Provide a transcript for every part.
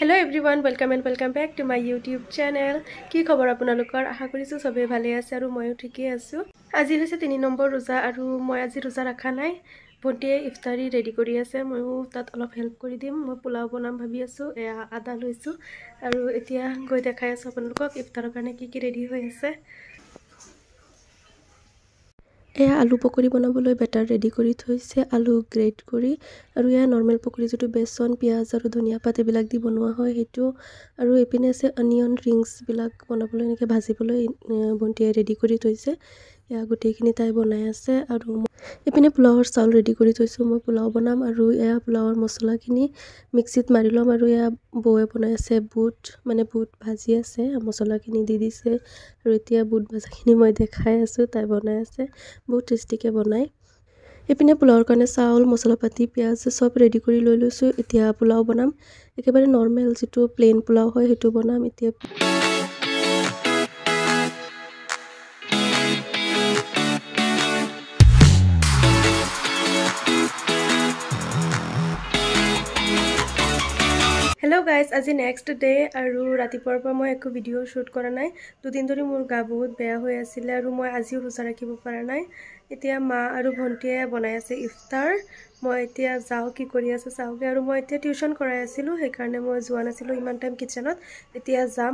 hello' everyone welcome and welcome back to my YouTube channel কি খবৰ আপোনালোকৰ আশা কৰিছোঁ চবেই ভালেই আছে আৰু ময়ো ঠিকেই আছোঁ আজি হৈছে তিনি নম্বৰ ৰোজা আৰু মই আজি ৰোজা ৰখা নাই ভণ্টিয়ে ইফতাৰী ৰেডি কৰি আছে ময়ো তাত অলপ হেল্প কৰি দিম মই পোলাও বনাম ভাবি আছোঁ এয়া আদা লৈছোঁ আৰু এতিয়া গৈ দেখাই আছোঁ আপোনালোকক ইফতাৰৰ কাৰণে কি কি ৰেডি হৈ আছে এয়া আলু পকৰি বনাবলৈ বেটাৰ ৰেডি কৰি থৈছে আলু গ্ৰেড কৰি আৰু এয়া নৰ্মেল পকৰি যিটো বেচন পিঁয়াজ আৰু ধনিয়া পাত এইবিলাক দি বনোৱা হয় সেইটো আৰু এইপিনে আছে অনিয়ন ৰিংছবিলাক বনাবলৈ এনেকৈ ভাজিবলৈ ভণ্টিয়ে ৰেডি কৰি থৈছে এয়া গোটেইখিনি তাই বনাই আছে আৰু এইপিনে পোলাওৰ চাউল ৰেডি কৰি থৈছোঁ মই পোলাও বনাম আৰু এয়া পোলাওৰ মছলাখিনি মিক্সিত মাৰি ল'ম আৰু এয়া বৌয়ে বনাই আছে বুট মানে বুট ভাজি আছে মছলাখিনি দি দিছে আৰু এতিয়া বুট ভাজাখিনি মই দেখাই আছোঁ তাই বনাই আছে বহুত টেষ্টিকৈ বনায় এইপিনে পোলাওৰ কাৰণে চাউল মছলা পাতি পিঁয়াজ চব ৰেডি কৰি লৈ লৈছোঁ এতিয়া পোলাও বনাম একেবাৰে নৰ্মেল যিটো প্লেইন পোলাও হয় সেইটো বনাম এতিয়া হেল্ল' গাইজ আজি নেক্সট ডে আৰু ৰাতিপুৱাৰ পৰা মই একো ভিডিঅ' শ্বুট কৰা নাই দুদিন ধৰি মোৰ গা বহুত বেয়া হৈ আছিলে আৰু মই আজিও ৰোজা ৰাখিব পৰা নাই এতিয়া মা আৰু ভণ্টিয়ে বনাই আছে ইফতাৰ মই এতিয়া যাওঁ কি কৰি আছে চাওঁগৈ আৰু মই এতিয়া টিউশ্যন কৰাই আছিলোঁ সেইকাৰণে মই যোৱা নাছিলোঁ ইমান টাইম কিটচেনত এতিয়া যাম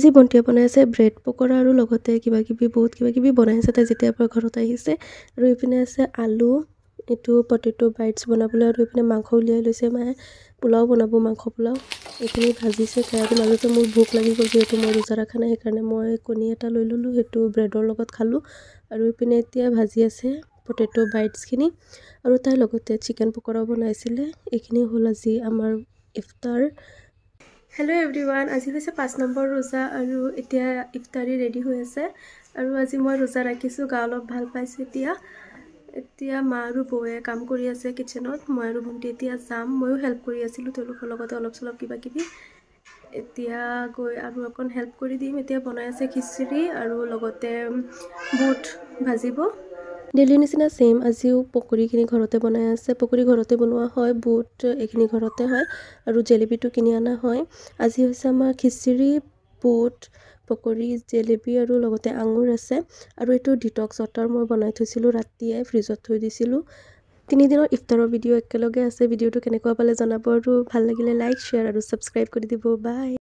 আজি ভণ্টিয়ে বনাই আছে ব্ৰেড পকৰা আৰু লগতে কিবাকিবি বহুত কিবাকিবি বনাইছে তাই যেতিয়াৰ পৰা ঘৰত আহিছে আৰু ইপিনে আছে আলু এইটো পটেটো বাইটছ বনাবলৈ আৰু এইপিনে মাংস উলিয়াই লৈছে মায়ে পোলাও বনাব মাংস পোলাও এইখিনি ভাজিছে খাই মাজতে মোৰ ভোক লাগি গ'ল যিহেতু মই ৰোজা ৰখা নাই সেইকাৰণে মই কণী এটা লৈ ল'লোঁ সেইটো ব্ৰেডৰ লগত খালোঁ আৰু এইপিনে এতিয়া ভাজি আছে পটেটো বাইটছখিনি আৰু তাৰ লগতে চিকেন পকৰাও বনাইছিলে এইখিনি হ'ল আজি আমাৰ ইফতাৰ হেল্ল' এভৰি ওৱান আজি হৈছে পাঁচ নম্বৰ ৰোজা আৰু এতিয়া ইফতাৰী ৰেডি হৈ আছে আৰু আজি মই ৰোজা ৰাখিছোঁ গা অলপ ভাল পাইছোঁ এতিয়া এতিয়া মা আৰু বৌয়ে কাম কৰি আছে কিটচেনত মই আৰু ভণ্টি এতিয়া যাম ময়ো হেল্প কৰি আছিলোঁ তেওঁলোকৰ লগতে অলপ চলপ কিবা কিবি এতিয়া গৈ আৰু অকণ হেল্প কৰি দিম এতিয়া বনাই আছে খিচিৰি আৰু লগতে বুট ভাজিব ডেইলিৰ নিচিনা ছেইম আজিও পকৰিখিনি ঘৰতে বনাই আছে পকৰি ঘৰতে বনোৱা হয় বুট এইখিনি ঘৰতে হয় আৰু জেলেপিটো কিনি অনা হয় আজি হৈছে আমাৰ খিচিৰি বুট পকৰি জেলেপী আৰু লগতে আঙুৰ আছে আৰু এইটো ডিটক্স ৱাটাৰ মই বনাই থৈছিলোঁ ৰাতিয়ে ফ্ৰিজত থৈ দিছিলোঁ তিনিদিনৰ ইফতাৰৰ ভিডিঅ' একেলগে আছে ভিডিঅ'টো কেনেকুৱা পালে জনাব আৰু ভাল লাগিলে লাইক শ্বেয়াৰ আৰু ছাবস্ক্ৰাইব কৰি দিব বাই